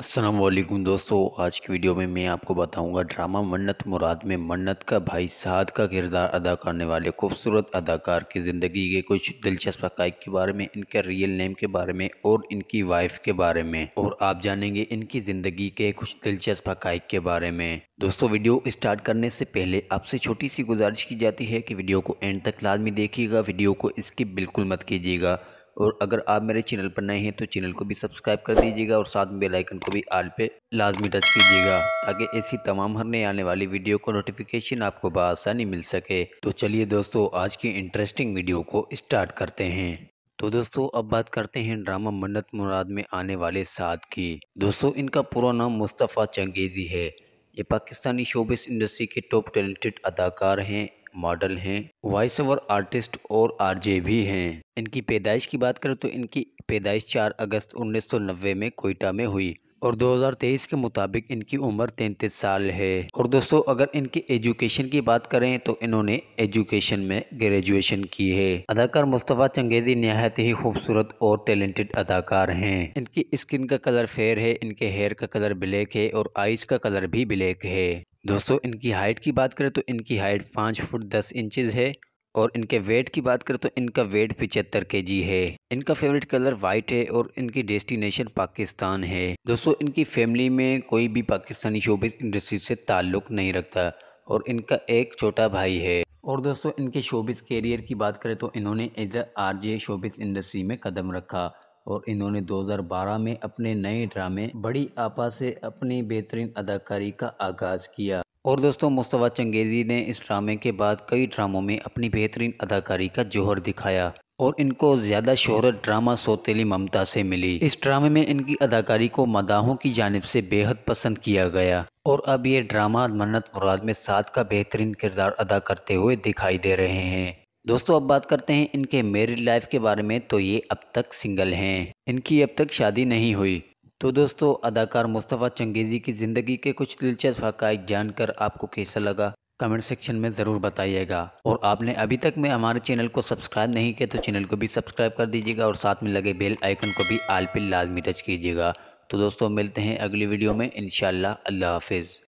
असलम दोस्तों आज की वीडियो में मैं आपको बताऊंगा ड्रामा मन्नत मुराद में मन्नत का भाई साहद का किरदार अदा करने वाले खूबसूरत अदाकार की ज़िंदगी के कुछ दिलचस्प हक़ के बारे में इनके रियल नेम के बारे में और इनकी वाइफ के बारे में और आप जानेंगे इनकी ज़िंदगी के कुछ दिलचस्प हक़ के बारे में दोस्तों वीडियो स्टार्ट करने से पहले आपसे छोटी सी गुजारिश की जाती है कि वीडियो को एंड तक लाजमी देखिएगा वीडियो को स्किप बिल्कुल मत कीजिएगा और अगर आप मेरे चैनल पर नए हैं तो चैनल को भी सब्सक्राइब कर दीजिएगा और साथ में बेलाइकन को भी आल पे लाजमी टच कीजिएगा ताकि ऐसी तमाम हर नए आने वाली वीडियो को नोटिफिकेशन आपको बसानी मिल सके तो चलिए दोस्तों आज की इंटरेस्टिंग वीडियो को स्टार्ट करते हैं तो दोस्तों अब बात करते हैं ड्रामा मन्नत मुराद में आने वाले साथ की दोस्तों इनका पूरा नाम मुस्तफ़ा चंगेज़ी है ये पाकिस्तानी शोबिस इंडस्ट्री के टॉप टैलेंटेड अदाकार हैं मॉडल हैं वॉइस ओवर आर्टिस्ट और आरजे भी हैं इनकी पैदाइश की बात करें तो इनकी पैदाइश 4 अगस्त 1990 में कोयटा में हुई और 2023 के मुताबिक इनकी उम्र 33 साल है और दोस्तों अगर इनकी एजुकेशन की बात करें तो इन्होंने एजुकेशन में ग्रेजुएशन की है अदाकार मुस्तफ़ा चंगेदी नहायत ही खूबसूरत और टैलेंटेड अदाकार हैं इनकी स्किन का कलर फेयर है इनके हेयर का कलर ब्लैक है और आइज का कलर भी ब्लैक है दोस्तों इनकी हाइट की बात करें तो इनकी हाइट पाँच फुट दस इंचज़ है और इनके वेट की बात करें तो इनका वेट पिचहत्तर के जी है इनका फेवरेट कलर वाइट है और इनकी डेस्टिनेशन पाकिस्तान है दोस्तों इनकी फैमिली में कोई भी पाकिस्तानी शोबिस इंडस्ट्री से ताल्लुक़ नहीं रखता और इनका एक छोटा भाई है और दोस्तों इनके शोबिस कैरियर की बात करें तो इन्होंने as a R J showbiz industry में कदम रखा और इन्होंने 2012 में अपने नए ड्रामे बड़ी आपा से अपनी बेहतरीन अदाकारी का आगाज़ किया और दोस्तों मुस्तवा चंगेज़ी ने इस ड्रामे के बाद कई ड्रामों में अपनी बेहतरीन अदाकारी का जोहर दिखाया और इनको ज़्यादा शोहरत ड्रामा सोतेली ममता से मिली इस ड्रामे में इनकी अदाकारी को मदाहों की जानब से बेहद पसंद किया गया और अब ये ड्रामा मन्नत मुराद में साथ का बेहतरीन किरदार अदा करते हुए दिखाई दे रहे हैं दोस्तों अब बात करते हैं इनके मेरिड लाइफ के बारे में तो ये अब तक सिंगल हैं इनकी अब तक शादी नहीं हुई तो दोस्तों अदाकार मुस्तफ़ा चंगेज़ी की ज़िंदगी के कुछ दिलचस्प हकाइक जानकर आपको कैसा लगा कमेंट सेक्शन में ज़रूर बताइएगा और आपने अभी तक में हमारे चैनल को सब्सक्राइब नहीं किया तो चैनल को भी सब्सक्राइब कर दीजिएगा और साथ में लगे बेल आइकन को भी आल पिल लाजमी टच कीजिएगा तो दोस्तों मिलते हैं अगली वीडियो में इन अल्लाह हाफिज़